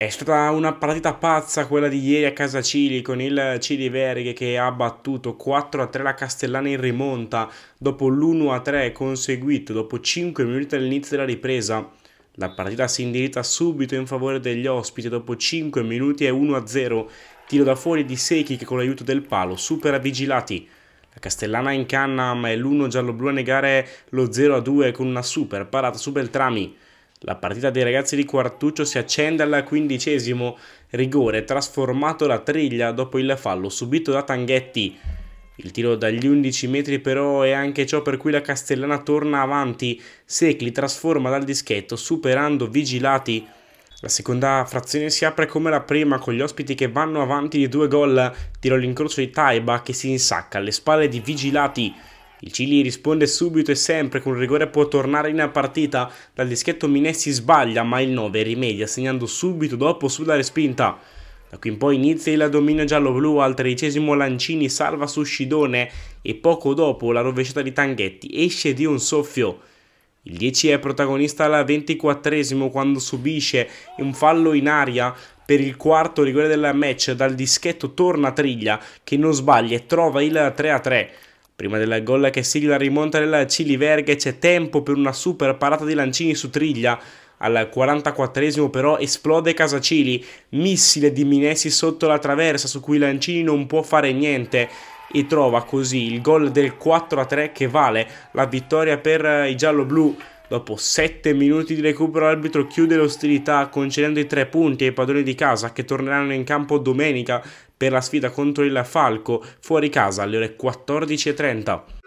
È stata una partita pazza quella di ieri a casa Cili con il Cili Verghe che ha battuto 4-3 la Castellana in rimonta dopo l'1-3 conseguito dopo 5 minuti all'inizio della ripresa. La partita si indirizza subito in favore degli ospiti dopo 5 minuti e 1-0. Tiro da fuori di Secchi che con l'aiuto del palo supera Vigilati. La Castellana in canna ma è l'1 giallo-blu a negare lo 0-2 con una super parata su Beltrami. La partita dei ragazzi di Quartuccio si accende al quindicesimo rigore trasformato da triglia dopo il fallo subito da Tanghetti. Il tiro dagli 11 metri però è anche ciò per cui la Castellana torna avanti. Secli trasforma dal dischetto superando Vigilati. La seconda frazione si apre come la prima con gli ospiti che vanno avanti di due gol. Tiro all'incrocio di Taiba che si insacca alle spalle di Vigilati. Il Cili risponde subito e sempre con rigore può tornare in partita. Dal dischetto Minessi sbaglia, ma il 9 rimedia segnando subito dopo sulla respinta. Da qui in poi inizia il dominio giallo-blu, al tredicesimo Lancini salva su Scidone e poco dopo la rovesciata di Tanghetti esce di un soffio. Il 10 è protagonista al ventiquattresimo quando subisce un fallo in aria per il quarto rigore del match dal dischetto torna Triglia che non sbaglia e trova il 3-3. Prima della gol che sigla rimonta del Ciliverghe c'è tempo per una super parata di Lancini su Triglia. Al 44 esimo però esplode Casacili, missile di Minessi sotto la traversa su cui Lancini non può fare niente e trova così il gol del 4-3 che vale la vittoria per eh, i gialloblu. Dopo 7 minuti di recupero l'arbitro chiude l'ostilità concedendo i 3 punti ai padroni di casa che torneranno in campo domenica per la sfida contro il Falco fuori casa alle ore 14.30.